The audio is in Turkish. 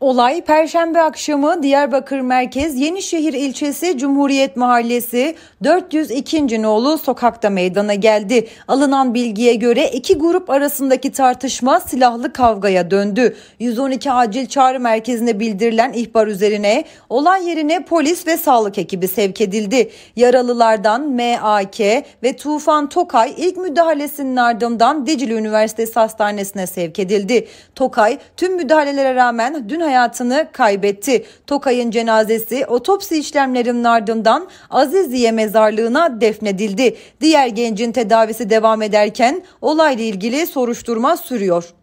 Olay Perşembe akşamı Diyarbakır Merkez Yenişehir ilçesi Cumhuriyet Mahallesi 402. nolu sokakta meydana geldi. Alınan bilgiye göre iki grup arasındaki tartışma silahlı kavgaya döndü. 112 acil çağrı merkezine bildirilen ihbar üzerine olay yerine polis ve sağlık ekibi sevk edildi. Yaralılardan MAK ve Tufan Tokay ilk müdahalesinin ardından Dicle Üniversitesi Hastanesi'ne sevk edildi. Tokay tüm müdahalelere rağmen dün hayatını kaybetti. Tokay'ın cenazesi otopsi işlemlerinin ardından Aziziye mezarlığına defnedildi. Diğer gencin tedavisi devam ederken olayla ilgili soruşturma sürüyor.